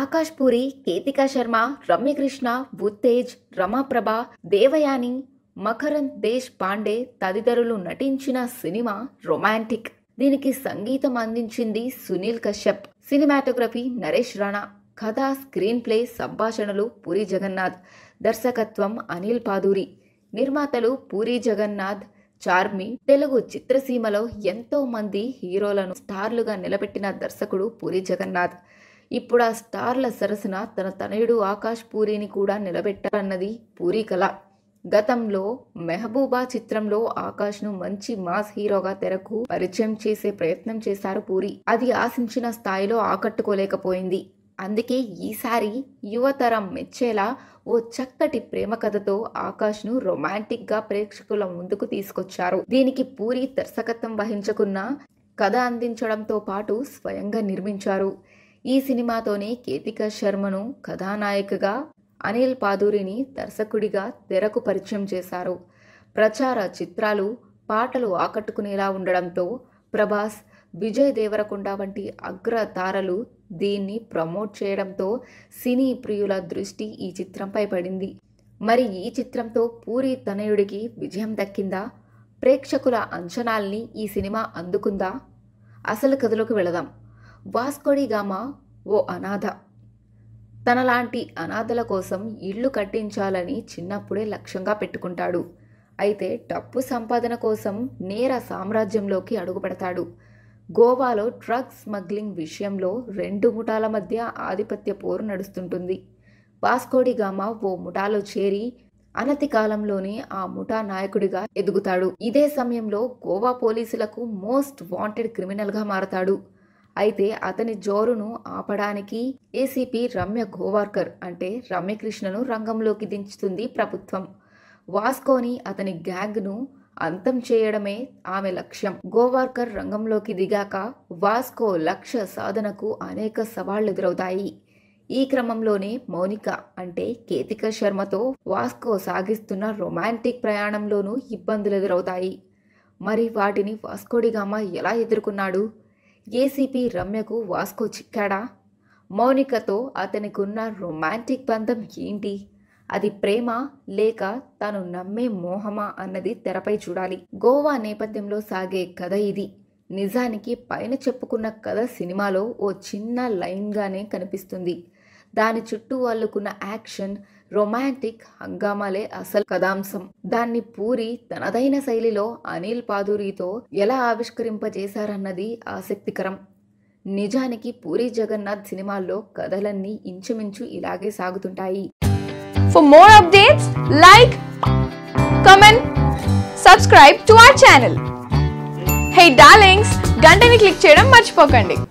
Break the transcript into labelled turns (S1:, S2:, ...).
S1: ఆకాష్ పూరి కేతిక శర్మ రమ్యకృష్ణ ఉత్తేజ్ రమాప్రభ దేవయాని మకరంద్ దేశ్ పాండే తదితరులు నటించిన cinema romantic దీనికి సంగీతం అందించింది సునీల్ కశ్యప్ సినిమాటోగ్రఫీ నరేష్ రాణా కథ స్క్రీన్ ప్లే సంభాషణలు పూరి జగన్నాథ్ దర్శకత్వం అనిల్ పాదూరి నిర్మాతలు పూరి జగన్నాథ్ చార్మి తెలుగు చిత్రసీమలో ఎంతో మంది హీరోలను స్టార్లుగా నిలబెట్టిన దర్శకుడు పూరి జగన్నాథ్ ఇప్పుడు ఆ స్టార్ల సరసన తన తనయుడు ఆకాష్ పూరిని కూడా నిలబెట్టాలన్నది పూరి కళ గతంలో మెహబూబా చిత్రంలో ఆకాష్ను మంచి మాస్ హీరోగా తెరకు పరిచయం చేసే ప్రయత్నం చేశారు పూరి అది ఆశించిన స్థాయిలో ఆకట్టుకోలేకపోయింది అందుకే ఈసారి యువతరం మెచ్చేలా ఓ చక్కటి ప్రేమ కథతో ఆకాష్ను రొమాంటిక్గా ప్రేక్షకుల ముందుకు తీసుకొచ్చారు దీనికి పూరి దర్శకత్వం వహించకున్న కథ అందించడంతో పాటు స్వయంగా నిర్మించారు ఈ సినిమాతోనే కేతిక శర్మను కథానాయికగా అనిల్ పాదూరిని దర్శకుడిగా తెరకు పరిచయం చేశారు ప్రచార చిత్రాలు పాటలు ఆకట్టుకునేలా ఉండడంతో ప్రభాస్ విజయ్ దేవరకొండ వంటి అగ్ర తారలు దీన్ని ప్రమోట్ చేయడంతో సినీ ప్రియుల దృష్టి ఈ చిత్రంపై పడింది మరి ఈ చిత్రంతో పూరి తనయుడికి విజయం దక్కిందా ప్రేక్షకుల అంచనాల్ని ఈ సినిమా అందుకుందా అసలు కథలోకి వెళదాం వాస్కోడిగామా ఓ అనాథ తనలాంటి అనాథల కోసం ఇల్లు కట్టించాలని చిన్నప్పుడే లక్ష్యంగా పెట్టుకుంటాడు అయితే డబ్బు సంపాదన కోసం నేర సామ్రాజ్యంలోకి అడుగుపెడతాడు గోవాలో డ్రగ్ స్మగ్లింగ్ విషయంలో రెండు ముఠాల మధ్య ఆధిపత్య పోరు నడుస్తుంటుంది వాస్కోడిగామా ఓ ముఠాలో చేరి అనతి కాలంలోనే ఆ ముఠా నాయకుడిగా ఎదుగుతాడు ఇదే సమయంలో గోవా పోలీసులకు మోస్ట్ వాంటెడ్ క్రిమినల్గా మారతాడు అయితే అతని జోరును ఆపడానికి ఏసీపీ రమ్య గోవార్కర్ అంటే రమ్యకృష్ణను రంగంలోకి దించుతుంది ప్రభుత్వం వాస్కోని అతని గ్యాంగ్ను అంతం చేయడమే ఆమె లక్ష్యం గోవార్కర్ రంగంలోకి దిగాక వాస్కో లక్ష్య సాధనకు అనేక సవాళ్లు ఎదురవుతాయి ఈ క్రమంలోనే మౌనిక అంటే కేతిక శర్మతో వాస్కో సాగిస్తున్న రొమాంటిక్ ప్రయాణంలోనూ ఇబ్బందులు ఎదురవుతాయి మరి వాటిని వాస్కోడిగామ ఎలా ఎదుర్కొన్నాడు ఏసీపీ రమ్యకు వాస్కో చిక్కాడా మౌనికతో అతనికున్న రొమాంటిక్ బంధం ఏంటి అది ప్రేమ లేక తను నమ్మే మోహమా అన్నది తెరపై చూడాలి గోవా నేపథ్యంలో సాగే కథ ఇది నిజానికి పైన చెప్పుకున్న కథ సినిమాలో ఓ చిన్న లైన్గానే కనిపిస్తుంది దాని చుట్టూ వాళ్ళకున్న యాక్షన్ రొమాంటిక్ హంగామాలే అసలు కథాంశం దాన్ని పూరి తనదైన శైలిలో అనిల్ పాదూరితో ఎలా ఆవిష్కరింపజేశారన్నది ఆసక్తికరం నిజానికి పూరి జగన్నాథ్ సినిమాల్లో కథలన్నీ ఇంచుమించు ఇలాగే సాగుతుంటాయి for more updates like comment subscribe to our channel hey darlings గంటని క్లిక్ చేయడం మర్చిపోకండి